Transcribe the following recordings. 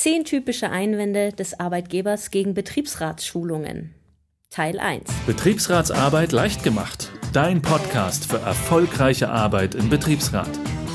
Zehn typische Einwände des Arbeitgebers gegen Betriebsratsschulungen. Teil 1. Betriebsratsarbeit leicht gemacht. Dein Podcast für erfolgreiche Arbeit im Betriebsrat.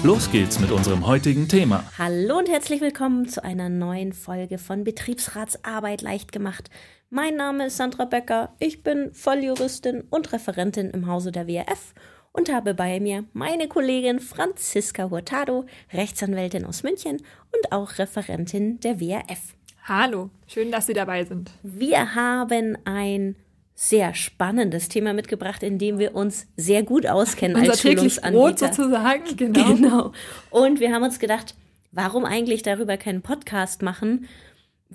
Los geht's mit unserem heutigen Thema. Hallo und herzlich willkommen zu einer neuen Folge von Betriebsratsarbeit leicht gemacht. Mein Name ist Sandra Becker. Ich bin Volljuristin und Referentin im Hause der WRF und habe bei mir meine Kollegin Franziska Hurtado, Rechtsanwältin aus München und auch Referentin der WRF. Hallo, schön, dass Sie dabei sind. Wir haben ein sehr spannendes Thema mitgebracht, in dem wir uns sehr gut auskennen Unser als Schulungsanbieter. Brot sozusagen, genau. genau. Und wir haben uns gedacht, warum eigentlich darüber keinen Podcast machen?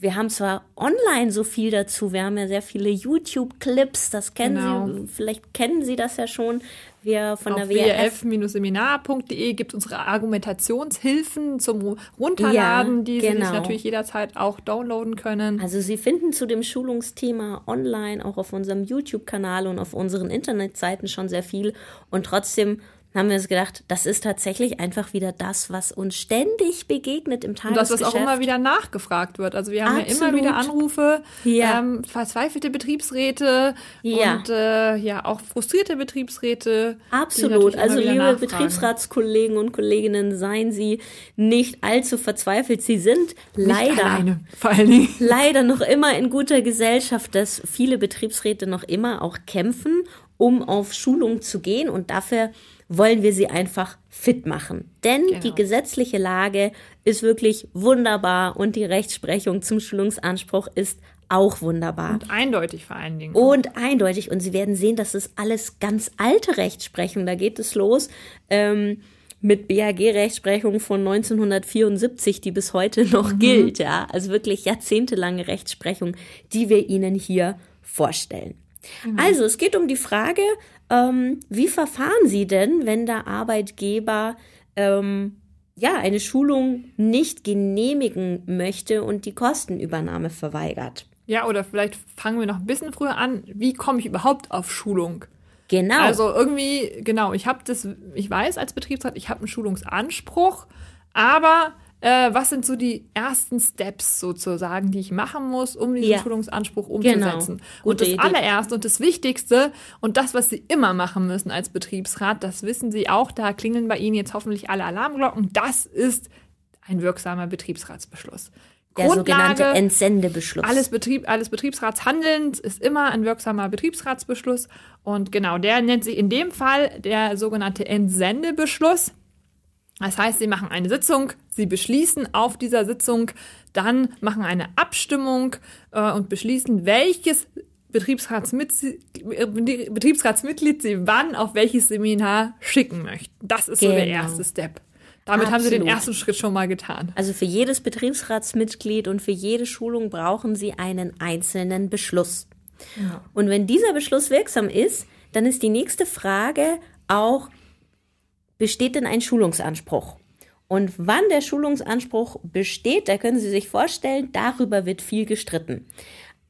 Wir haben zwar online so viel dazu, wir haben ja sehr viele YouTube-Clips, das kennen genau. Sie, vielleicht kennen Sie das ja schon wir von auf der wf seminarde gibt unsere Argumentationshilfen zum Runterladen, ja, die genau. Sie sich genau. natürlich jederzeit auch downloaden können. Also Sie finden zu dem Schulungsthema online auch auf unserem YouTube-Kanal und auf unseren Internetseiten schon sehr viel und trotzdem dann haben wir uns gedacht, das ist tatsächlich einfach wieder das, was uns ständig begegnet im Tagesgeschäft. Und dass das auch immer wieder nachgefragt wird. Also wir haben Absolut. ja immer wieder Anrufe, ja. ähm, verzweifelte Betriebsräte ja. und äh, ja auch frustrierte Betriebsräte. Absolut. Also liebe nachfragen. Betriebsratskollegen und Kolleginnen, seien Sie nicht allzu verzweifelt. Sie sind leider alleine, leider noch immer in guter Gesellschaft, dass viele Betriebsräte noch immer auch kämpfen, um auf Schulung zu gehen und dafür wollen wir sie einfach fit machen. Denn genau. die gesetzliche Lage ist wirklich wunderbar und die Rechtsprechung zum Schulungsanspruch ist auch wunderbar. Und eindeutig vor allen Dingen. Und eindeutig. Und Sie werden sehen, das ist alles ganz alte Rechtsprechung, da geht es los. Ähm, mit bag rechtsprechung von 1974, die bis heute noch mhm. gilt, ja. Also wirklich jahrzehntelange Rechtsprechung, die wir Ihnen hier vorstellen. Mhm. Also, es geht um die Frage, ähm, wie verfahren Sie denn, wenn der Arbeitgeber ähm, ja eine Schulung nicht genehmigen möchte und die Kostenübernahme verweigert? Ja, oder vielleicht fangen wir noch ein bisschen früher an. Wie komme ich überhaupt auf Schulung? Genau. Also irgendwie, genau, ich habe das, ich weiß als Betriebsrat, ich habe einen Schulungsanspruch, aber äh, was sind so die ersten Steps sozusagen, die ich machen muss, um diesen ja. Schulungsanspruch genau. umzusetzen. Genau. Und das Idee. allererste und das Wichtigste und das, was Sie immer machen müssen als Betriebsrat, das wissen Sie auch, da klingeln bei Ihnen jetzt hoffentlich alle Alarmglocken, das ist ein wirksamer Betriebsratsbeschluss. Der Grundlage, sogenannte Entsendebeschluss. Alles, Betrieb, alles Betriebsratshandelns ist immer ein wirksamer Betriebsratsbeschluss. Und genau, der nennt sich in dem Fall der sogenannte Entsendebeschluss. Das heißt, sie machen eine Sitzung, sie beschließen auf dieser Sitzung, dann machen eine Abstimmung äh, und beschließen, welches Betriebsratsmitglied, äh, Betriebsratsmitglied sie wann auf welches Seminar schicken möchten. Das ist genau. so der genau. erste Step. Damit Absolut. haben Sie den ersten Schritt schon mal getan. Also für jedes Betriebsratsmitglied und für jede Schulung brauchen Sie einen einzelnen Beschluss. Ja. Und wenn dieser Beschluss wirksam ist, dann ist die nächste Frage auch, besteht denn ein Schulungsanspruch? Und wann der Schulungsanspruch besteht, da können Sie sich vorstellen, darüber wird viel gestritten.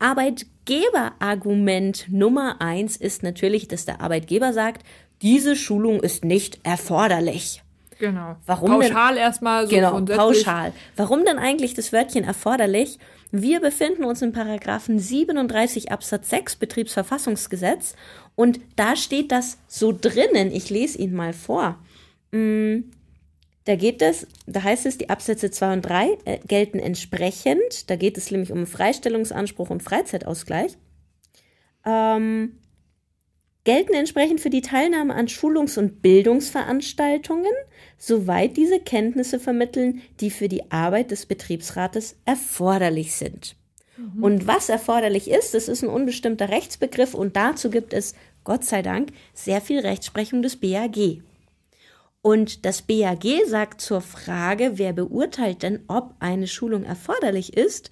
Arbeitgeberargument Nummer eins ist natürlich, dass der Arbeitgeber sagt, diese Schulung ist nicht erforderlich. Genau. Warum pauschal denn, erstmal so Genau, pauschal. Warum denn eigentlich das Wörtchen erforderlich? Wir befinden uns in Paragraphen 37 Absatz 6 Betriebsverfassungsgesetz und da steht das so drinnen. Ich lese ihn mal vor. Mm, da geht es, da heißt es, die Absätze 2 und 3 äh, gelten entsprechend. Da geht es nämlich um Freistellungsanspruch und Freizeitausgleich. Ähm, gelten entsprechend für die Teilnahme an Schulungs- und Bildungsveranstaltungen, soweit diese Kenntnisse vermitteln, die für die Arbeit des Betriebsrates erforderlich sind. Mhm. Und was erforderlich ist, das ist ein unbestimmter Rechtsbegriff und dazu gibt es, Gott sei Dank, sehr viel Rechtsprechung des BAG. Und das BAG sagt zur Frage, wer beurteilt denn, ob eine Schulung erforderlich ist,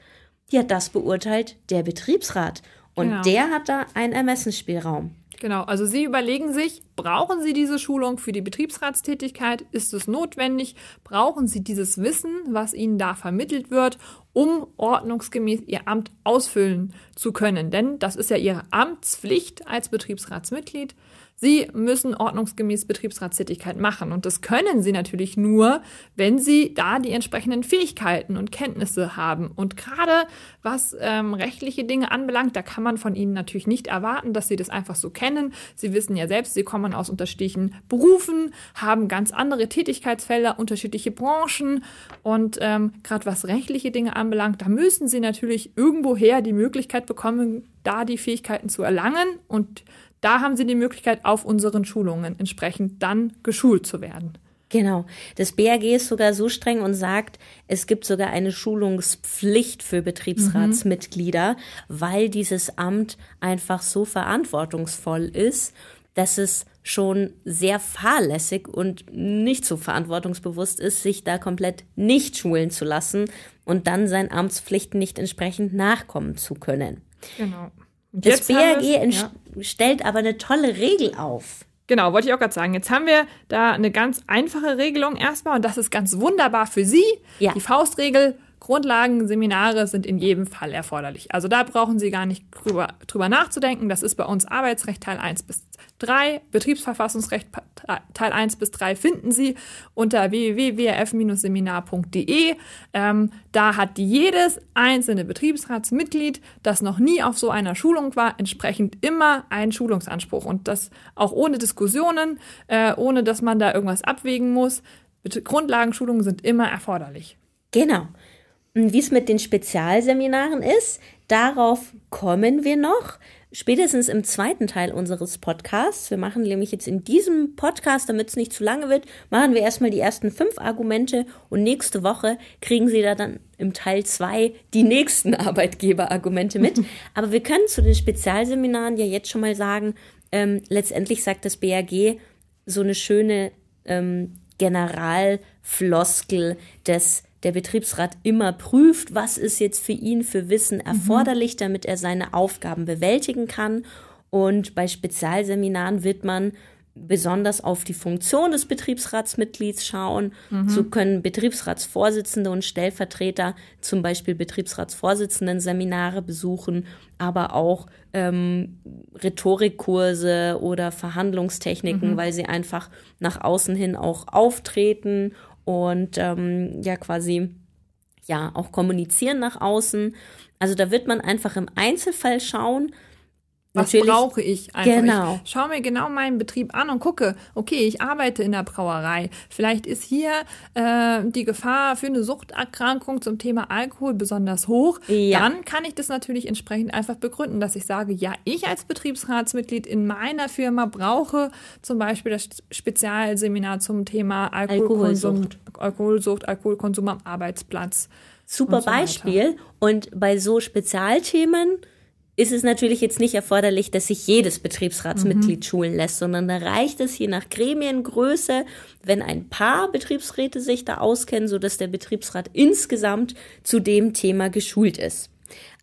ja, das beurteilt der Betriebsrat. Und genau. der hat da einen Ermessensspielraum. Genau, also Sie überlegen sich, brauchen Sie diese Schulung für die Betriebsratstätigkeit? Ist es notwendig? Brauchen Sie dieses Wissen, was Ihnen da vermittelt wird, um ordnungsgemäß Ihr Amt ausfüllen zu können? Denn das ist ja Ihre Amtspflicht als Betriebsratsmitglied, Sie müssen ordnungsgemäß Betriebsratstätigkeit machen. Und das können Sie natürlich nur, wenn Sie da die entsprechenden Fähigkeiten und Kenntnisse haben. Und gerade was ähm, rechtliche Dinge anbelangt, da kann man von Ihnen natürlich nicht erwarten, dass Sie das einfach so kennen. Sie wissen ja selbst, Sie kommen aus unterschiedlichen Berufen, haben ganz andere Tätigkeitsfelder, unterschiedliche Branchen. Und ähm, gerade was rechtliche Dinge anbelangt, da müssen Sie natürlich irgendwoher die Möglichkeit bekommen, da die Fähigkeiten zu erlangen. Und da haben Sie die Möglichkeit, auf unseren Schulungen entsprechend dann geschult zu werden. Genau. Das BAG ist sogar so streng und sagt, es gibt sogar eine Schulungspflicht für Betriebsratsmitglieder, mhm. weil dieses Amt einfach so verantwortungsvoll ist, dass es schon sehr fahrlässig und nicht so verantwortungsbewusst ist, sich da komplett nicht schulen zu lassen und dann seinen Amtspflichten nicht entsprechend nachkommen zu können. Genau. Das BAG, ja stellt aber eine tolle Regel auf. Genau, wollte ich auch gerade sagen. Jetzt haben wir da eine ganz einfache Regelung erstmal und das ist ganz wunderbar für Sie. Ja. Die Faustregel, Grundlagenseminare sind in jedem Fall erforderlich. Also da brauchen Sie gar nicht drüber, drüber nachzudenken. Das ist bei uns Arbeitsrecht Teil 1 bis 2. 3, Betriebsverfassungsrecht Teil 1 bis 3 finden Sie unter www.wrf-seminar.de. Ähm, da hat jedes einzelne Betriebsratsmitglied, das noch nie auf so einer Schulung war, entsprechend immer einen Schulungsanspruch und das auch ohne Diskussionen, äh, ohne dass man da irgendwas abwägen muss. Grundlagenschulungen sind immer erforderlich. Genau. Wie es mit den Spezialseminaren ist, darauf kommen wir noch spätestens im zweiten Teil unseres Podcasts, wir machen nämlich jetzt in diesem Podcast, damit es nicht zu lange wird, machen wir erstmal die ersten fünf Argumente und nächste Woche kriegen Sie da dann im Teil zwei die nächsten Arbeitgeberargumente mit. Aber wir können zu den Spezialseminaren ja jetzt schon mal sagen, ähm, letztendlich sagt das BAG so eine schöne ähm, Generalfloskel des der Betriebsrat immer prüft, was ist jetzt für ihn für Wissen mhm. erforderlich, mhm. damit er seine Aufgaben bewältigen kann. Und bei Spezialseminaren wird man besonders auf die Funktion des Betriebsratsmitglieds schauen. Mhm. So können Betriebsratsvorsitzende und Stellvertreter zum Beispiel Betriebsratsvorsitzenden-Seminare besuchen, aber auch ähm, Rhetorikkurse oder Verhandlungstechniken, mhm. weil sie einfach nach außen hin auch auftreten und ähm, ja quasi ja auch kommunizieren nach außen. Also da wird man einfach im Einzelfall schauen, was Natürlich, brauche ich einfach? Genau. Ich schaue mir genau meinen Betrieb an und gucke, okay, ich arbeite in der Brauerei. Vielleicht ist hier äh, die Gefahr für eine Suchterkrankung zum Thema Alkohol besonders hoch. Ja. Dann kann ich das natürlich entsprechend einfach begründen, dass ich sage, ja, ich als Betriebsratsmitglied in meiner Firma brauche zum Beispiel das Spezialseminar zum Thema Alkoholkonsum, Alkoholsucht, Alkoholsucht Alkoholkonsum am Arbeitsplatz. Super und so Beispiel. Und bei so Spezialthemen ist es natürlich jetzt nicht erforderlich, dass sich jedes Betriebsratsmitglied mhm. schulen lässt, sondern da reicht es je nach Gremiengröße, wenn ein paar Betriebsräte sich da auskennen, sodass der Betriebsrat insgesamt zu dem Thema geschult ist.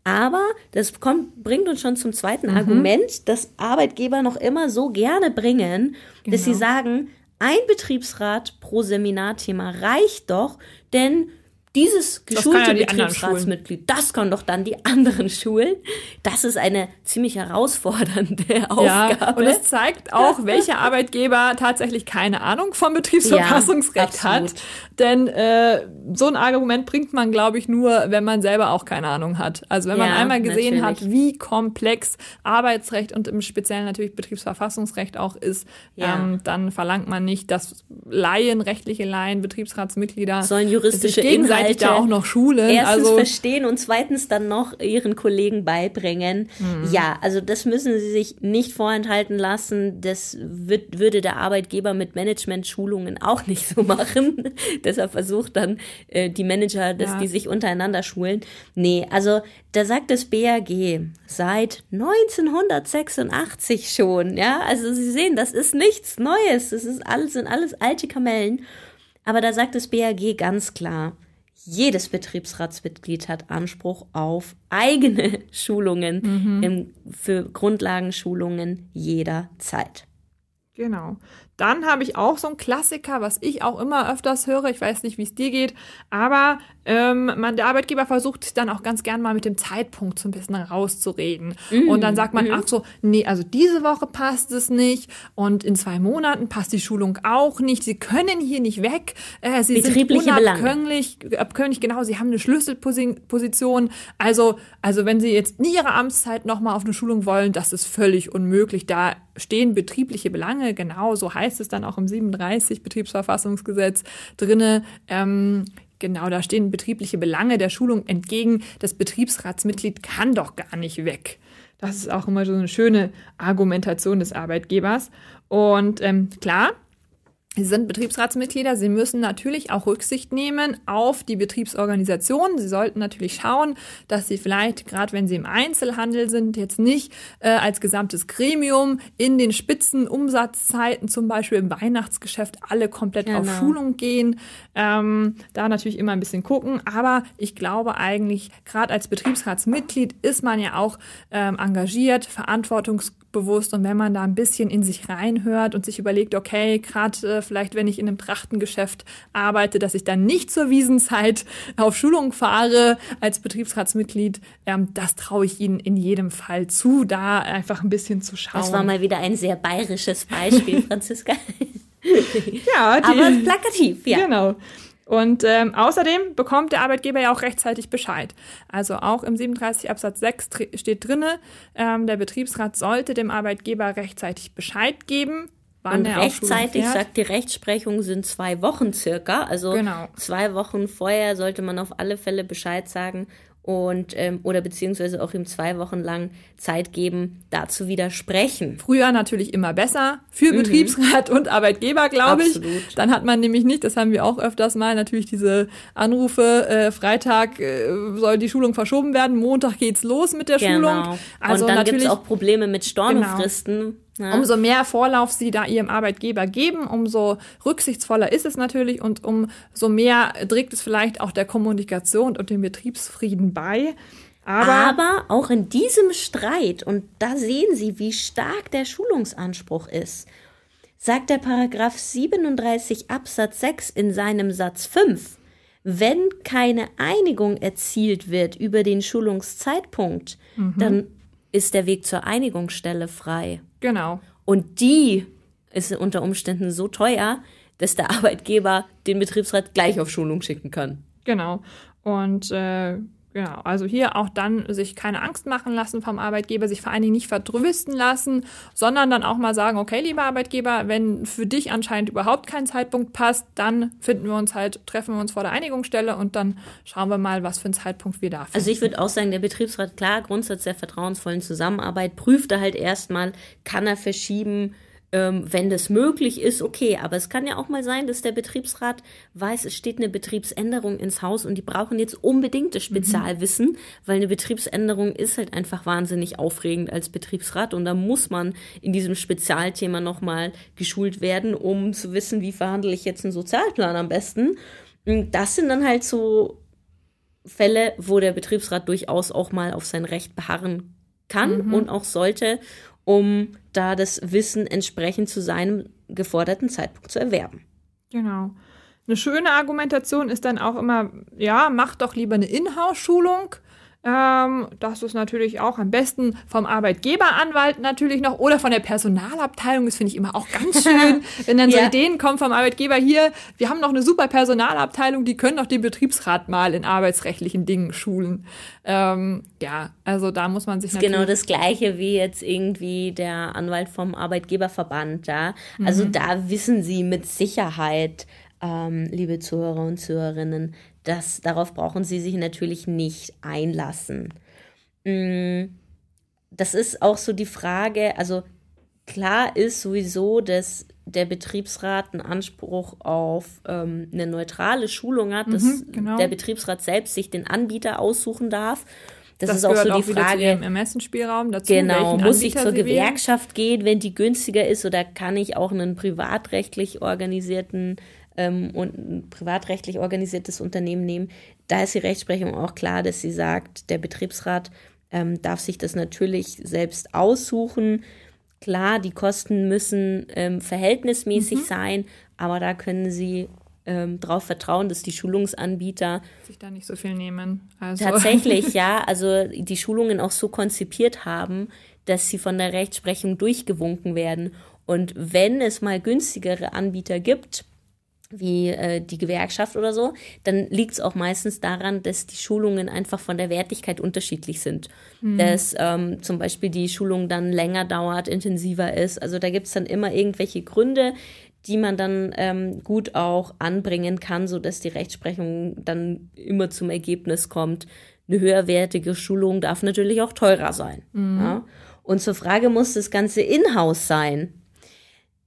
Aber das kommt, bringt uns schon zum zweiten mhm. Argument, das Arbeitgeber noch immer so gerne bringen, genau. dass sie genau. sagen, ein Betriebsrat pro Seminarthema reicht doch, denn dieses geschulte ja Betriebsratsmitglied, das können doch dann die anderen Schulen. Das ist eine ziemlich herausfordernde Aufgabe. Ja, und es zeigt auch, welcher Arbeitgeber tatsächlich keine Ahnung vom Betriebsverfassungsrecht ja, hat. Denn äh, so ein Argument bringt man, glaube ich, nur, wenn man selber auch keine Ahnung hat. Also wenn ja, man einmal gesehen natürlich. hat, wie komplex Arbeitsrecht und im Speziellen natürlich Betriebsverfassungsrecht auch ist, ähm, dann verlangt man nicht, dass Laien, rechtliche Laien, Betriebsratsmitglieder sollen juristische sich gegenseitig gleichzeitig da auch noch schulen. Erstens also verstehen und zweitens dann noch ihren Kollegen beibringen. Mhm. Ja, also das müssen sie sich nicht vorenthalten lassen. Das wird, würde der Arbeitgeber mit Management-Schulungen auch nicht so machen. Deshalb versucht dann äh, die Manager, dass ja. die sich untereinander schulen. Nee, also da sagt das BAG seit 1986 schon. Ja, also Sie sehen, das ist nichts Neues. Das ist alles, sind alles alte Kamellen. Aber da sagt das BAG ganz klar, jedes Betriebsratsmitglied hat Anspruch auf eigene Schulungen mhm. im, für Grundlagenschulungen jederzeit. Genau. Dann habe ich auch so einen Klassiker, was ich auch immer öfters höre. Ich weiß nicht, wie es dir geht, aber ähm, man, der Arbeitgeber versucht dann auch ganz gern mal mit dem Zeitpunkt so ein bisschen rauszureden. Mhm. Und dann sagt man, mhm. ach so, nee, also diese Woche passt es nicht und in zwei Monaten passt die Schulung auch nicht. Sie können hier nicht weg. Äh, sie Betriebliche sind unabkömmlich, abkömmlich, genau, sie haben eine Schlüsselposition. Also, also wenn sie jetzt nie ihre Amtszeit nochmal auf eine Schulung wollen, das ist völlig unmöglich. Da stehen betriebliche Belange, genau so heißt es dann auch im 37 Betriebsverfassungsgesetz drinne. Ähm, Genau, da stehen betriebliche Belange der Schulung entgegen. Das Betriebsratsmitglied kann doch gar nicht weg. Das ist auch immer so eine schöne Argumentation des Arbeitgebers. Und ähm, klar, Sie sind Betriebsratsmitglieder, Sie müssen natürlich auch Rücksicht nehmen auf die Betriebsorganisation. Sie sollten natürlich schauen, dass Sie vielleicht, gerade wenn Sie im Einzelhandel sind, jetzt nicht äh, als gesamtes Gremium in den spitzen Umsatzzeiten, zum Beispiel im Weihnachtsgeschäft, alle komplett genau. auf Schulung gehen. Ähm, da natürlich immer ein bisschen gucken. Aber ich glaube eigentlich, gerade als Betriebsratsmitglied ist man ja auch ähm, engagiert, verantwortungs bewusst. Und wenn man da ein bisschen in sich reinhört und sich überlegt, okay, gerade äh, vielleicht, wenn ich in einem Trachtengeschäft arbeite, dass ich dann nicht zur Wiesenzeit auf Schulung fahre als Betriebsratsmitglied, ähm, das traue ich Ihnen in jedem Fall zu, da einfach ein bisschen zu schauen. Das war mal wieder ein sehr bayerisches Beispiel, Franziska. ja, die, aber plakativ, ja. Genau. Und ähm, außerdem bekommt der Arbeitgeber ja auch rechtzeitig Bescheid. Also auch im 37 Absatz 6 steht drinne, ähm, der Betriebsrat sollte dem Arbeitgeber rechtzeitig Bescheid geben, Wann und rechtzeitig sagt die Rechtsprechung sind zwei Wochen circa. Also genau. zwei Wochen vorher sollte man auf alle Fälle Bescheid sagen und ähm, oder beziehungsweise auch ihm zwei Wochen lang Zeit geben, da zu widersprechen. Früher natürlich immer besser für mhm. Betriebsrat und Arbeitgeber, glaube ich. Dann hat man nämlich nicht, das haben wir auch öfters mal, natürlich diese Anrufe, äh, Freitag äh, soll die Schulung verschoben werden, Montag geht's los mit der genau. Schulung. Also und dann natürlich, gibt's auch Probleme mit genau. Stornofristen. Genau ja. Ne? Umso mehr Vorlauf sie da ihrem Arbeitgeber geben, umso rücksichtsvoller ist es natürlich und umso mehr trägt es vielleicht auch der Kommunikation und dem Betriebsfrieden bei. Aber, Aber, auch in diesem Streit, und da sehen Sie, wie stark der Schulungsanspruch ist, sagt der Paragraph 37 Absatz 6 in seinem Satz 5, wenn keine Einigung erzielt wird über den Schulungszeitpunkt, mhm. dann ist der Weg zur Einigungsstelle frei. Genau. Und die ist unter Umständen so teuer, dass der Arbeitgeber den Betriebsrat gleich auf Schulung schicken kann. Genau. Und äh, Genau, also hier auch dann sich keine Angst machen lassen vom Arbeitgeber, sich vor allen Dingen nicht verdrüsten lassen, sondern dann auch mal sagen, okay, lieber Arbeitgeber, wenn für dich anscheinend überhaupt kein Zeitpunkt passt, dann finden wir uns halt, treffen wir uns vor der Einigungsstelle und dann schauen wir mal, was für einen Zeitpunkt wir da finden. Also ich würde auch sagen, der Betriebsrat, klar, Grundsatz der vertrauensvollen Zusammenarbeit, prüft er halt erstmal, kann er verschieben, ähm, wenn das möglich ist, okay. Aber es kann ja auch mal sein, dass der Betriebsrat weiß, es steht eine Betriebsänderung ins Haus und die brauchen jetzt unbedingt das mhm. Spezialwissen, mhm. weil eine Betriebsänderung ist halt einfach wahnsinnig aufregend als Betriebsrat und da muss man in diesem Spezialthema nochmal geschult werden, um zu wissen, wie verhandle ich jetzt einen Sozialplan am besten. Und das sind dann halt so Fälle, wo der Betriebsrat durchaus auch mal auf sein Recht beharren kann mhm. und auch sollte um da das Wissen entsprechend zu seinem geforderten Zeitpunkt zu erwerben. Genau. Eine schöne Argumentation ist dann auch immer, ja, mach doch lieber eine Inhouse-Schulung, ähm, das ist natürlich auch am besten vom Arbeitgeberanwalt natürlich noch oder von der Personalabteilung. Das finde ich immer auch ganz schön, wenn dann so ja. Ideen kommen vom Arbeitgeber hier. Wir haben noch eine super Personalabteilung, die können doch den Betriebsrat mal in arbeitsrechtlichen Dingen schulen. Ähm, ja, also da muss man sich das ist Genau das Gleiche wie jetzt irgendwie der Anwalt vom Arbeitgeberverband da. Also mhm. da wissen Sie mit Sicherheit, ähm, liebe Zuhörer und Zuhörerinnen, das, darauf brauchen sie sich natürlich nicht einlassen. Mm, das ist auch so die Frage, also klar ist sowieso, dass der Betriebsrat einen Anspruch auf ähm, eine neutrale Schulung hat, dass mhm, genau. der Betriebsrat selbst sich den Anbieter aussuchen darf. Das, das ist auch so auch die Frage. Zu Ermessensspielraum dazu, genau, muss ich zur Gewerkschaft wählen? gehen, wenn die günstiger ist, oder kann ich auch einen privatrechtlich organisierten ähm, und ein privatrechtlich organisiertes Unternehmen nehmen, da ist die Rechtsprechung auch klar, dass sie sagt, der Betriebsrat ähm, darf sich das natürlich selbst aussuchen. Klar, die Kosten müssen ähm, verhältnismäßig mhm. sein, aber da können sie ähm, darauf vertrauen, dass die Schulungsanbieter sich da nicht so viel nehmen. Also. Tatsächlich, ja. Also die Schulungen auch so konzipiert haben, dass sie von der Rechtsprechung durchgewunken werden. Und wenn es mal günstigere Anbieter gibt, wie äh, die Gewerkschaft oder so, dann liegt es auch meistens daran, dass die Schulungen einfach von der Wertigkeit unterschiedlich sind. Mhm. Dass ähm, zum Beispiel die Schulung dann länger dauert, intensiver ist. Also da gibt es dann immer irgendwelche Gründe, die man dann ähm, gut auch anbringen kann, sodass die Rechtsprechung dann immer zum Ergebnis kommt. Eine höherwertige Schulung darf natürlich auch teurer sein. Mhm. Ja? Und zur Frage, muss das Ganze in-house sein?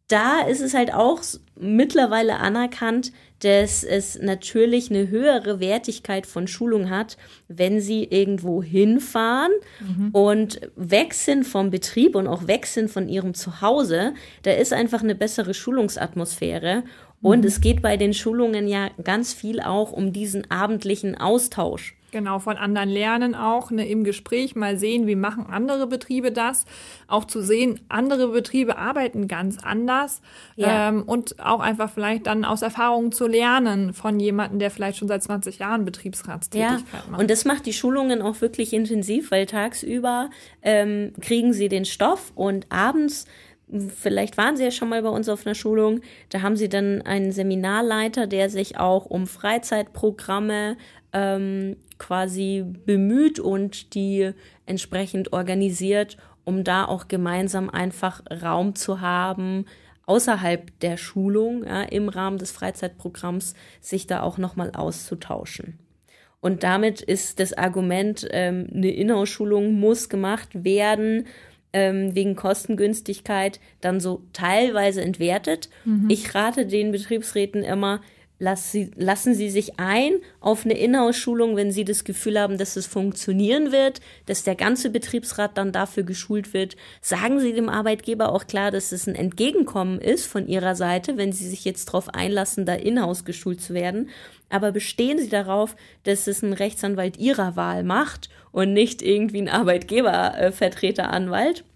da ist es halt auch mittlerweile anerkannt, dass es natürlich eine höhere Wertigkeit von Schulung hat, wenn sie irgendwo hinfahren mhm. und weg sind vom Betrieb und auch weg sind von ihrem Zuhause. Da ist einfach eine bessere Schulungsatmosphäre. Und mhm. es geht bei den Schulungen ja ganz viel auch um diesen abendlichen Austausch. Genau, von anderen lernen auch, ne, im Gespräch mal sehen, wie machen andere Betriebe das. Auch zu sehen, andere Betriebe arbeiten ganz anders. Ja. Ähm, und auch einfach vielleicht dann aus Erfahrungen zu lernen von jemandem, der vielleicht schon seit 20 Jahren Betriebsratstätigkeit ja. macht. Und das macht die Schulungen auch wirklich intensiv, weil tagsüber ähm, kriegen sie den Stoff und abends vielleicht waren Sie ja schon mal bei uns auf einer Schulung, da haben Sie dann einen Seminarleiter, der sich auch um Freizeitprogramme ähm, quasi bemüht und die entsprechend organisiert, um da auch gemeinsam einfach Raum zu haben, außerhalb der Schulung, ja, im Rahmen des Freizeitprogramms, sich da auch nochmal auszutauschen. Und damit ist das Argument, ähm, eine Inhouse-Schulung muss gemacht werden, ähm, wegen Kostengünstigkeit dann so teilweise entwertet. Mhm. Ich rate den Betriebsräten immer, Lass sie, lassen Sie sich ein auf eine Inhouse-Schulung, wenn Sie das Gefühl haben, dass es funktionieren wird, dass der ganze Betriebsrat dann dafür geschult wird. Sagen Sie dem Arbeitgeber auch klar, dass es ein Entgegenkommen ist von Ihrer Seite, wenn Sie sich jetzt darauf einlassen, da Inhouse geschult zu werden. Aber bestehen Sie darauf, dass es ein Rechtsanwalt Ihrer Wahl macht und nicht irgendwie ein Arbeitgebervertreteranwalt. Äh,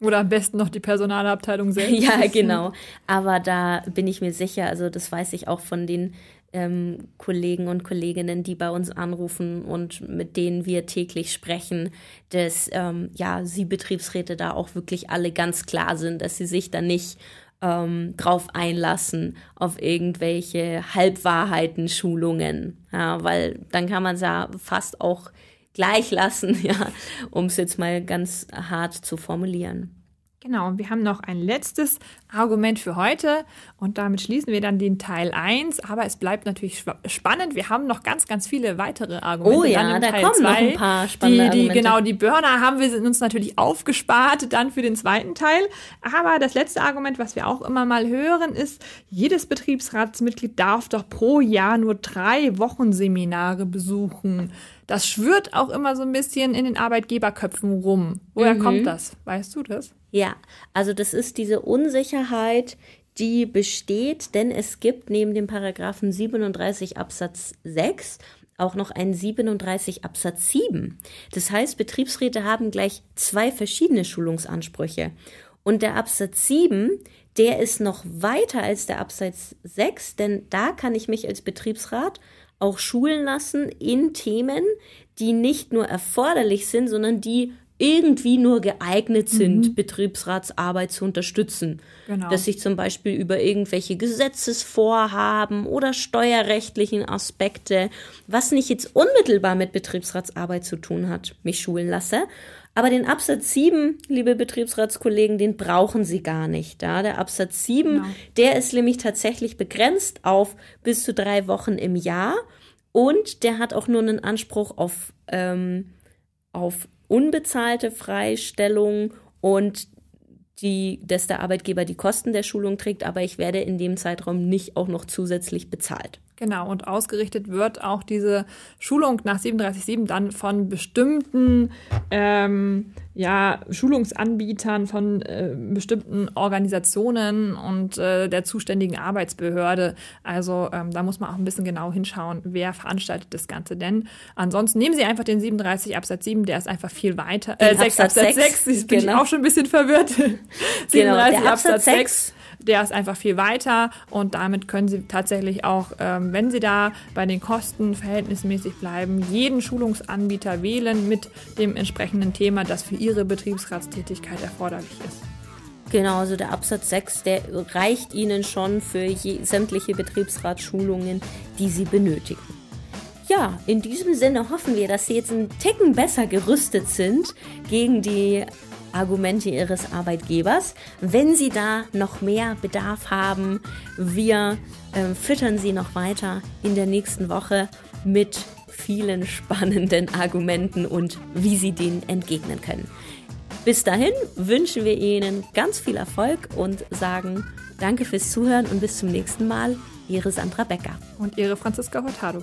oder am besten noch die Personalabteilung selbst. ja, genau. Aber da bin ich mir sicher, also das weiß ich auch von den ähm, Kollegen und Kolleginnen, die bei uns anrufen und mit denen wir täglich sprechen, dass ähm, ja, sie Betriebsräte da auch wirklich alle ganz klar sind, dass sie sich da nicht ähm, drauf einlassen auf irgendwelche Halbwahrheiten, Schulungen. Ja, weil dann kann man es ja fast auch gleich lassen, ja, um es jetzt mal ganz hart zu formulieren. Genau, und wir haben noch ein letztes Argument für heute und damit schließen wir dann den Teil 1, aber es bleibt natürlich spannend. Wir haben noch ganz, ganz viele weitere Argumente. Oh ja, da Teil kommen 2. noch ein paar spannende die, die, Argumente. Genau, die Burner haben wir uns natürlich aufgespart dann für den zweiten Teil. Aber das letzte Argument, was wir auch immer mal hören, ist, jedes Betriebsratsmitglied darf doch pro Jahr nur drei Wochenseminare besuchen. Das schwirrt auch immer so ein bisschen in den Arbeitgeberköpfen rum. Woher mhm. kommt das? Weißt du das? Ja, also das ist diese Unsicherheit, die besteht, denn es gibt neben dem Paragraphen 37 Absatz 6 auch noch einen 37 Absatz 7. Das heißt, Betriebsräte haben gleich zwei verschiedene Schulungsansprüche. Und der Absatz 7, der ist noch weiter als der Absatz 6, denn da kann ich mich als Betriebsrat auch schulen lassen in Themen, die nicht nur erforderlich sind, sondern die irgendwie nur geeignet mhm. sind, mhm. Betriebsratsarbeit zu unterstützen. Genau. Dass sich zum Beispiel über irgendwelche Gesetzesvorhaben oder steuerrechtlichen Aspekte, was nicht jetzt unmittelbar mit Betriebsratsarbeit zu tun hat, mich schulen lasse, aber den Absatz 7, liebe Betriebsratskollegen, den brauchen Sie gar nicht. Ja? Der Absatz 7, genau. der ist nämlich tatsächlich begrenzt auf bis zu drei Wochen im Jahr und der hat auch nur einen Anspruch auf, ähm, auf unbezahlte Freistellung und die, dass der Arbeitgeber die Kosten der Schulung trägt, aber ich werde in dem Zeitraum nicht auch noch zusätzlich bezahlt. Genau, und ausgerichtet wird auch diese Schulung nach 37.7 dann von bestimmten ähm, ja, Schulungsanbietern, von äh, bestimmten Organisationen und äh, der zuständigen Arbeitsbehörde. Also ähm, da muss man auch ein bisschen genau hinschauen, wer veranstaltet das Ganze denn. Ansonsten nehmen Sie einfach den 37 Absatz 7, der ist einfach viel weiter. Äh, 6 Absatz, 6, 6 ich bin genau. auch schon ein bisschen verwirrt. 37 genau, Absatz, Absatz 6 der ist einfach viel weiter und damit können Sie tatsächlich auch, ähm, wenn Sie da bei den Kosten verhältnismäßig bleiben, jeden Schulungsanbieter wählen mit dem entsprechenden Thema, das für Ihre Betriebsratstätigkeit erforderlich ist. Genau, also der Absatz 6, der reicht Ihnen schon für je, sämtliche Betriebsratsschulungen, die Sie benötigen. Ja, in diesem Sinne hoffen wir, dass Sie jetzt einen Ticken besser gerüstet sind gegen die Argumente Ihres Arbeitgebers. Wenn Sie da noch mehr Bedarf haben, wir äh, füttern Sie noch weiter in der nächsten Woche mit vielen spannenden Argumenten und wie Sie denen entgegnen können. Bis dahin wünschen wir Ihnen ganz viel Erfolg und sagen danke fürs Zuhören und bis zum nächsten Mal. Ihre Sandra Becker. Und Ihre Franziska Hurtado.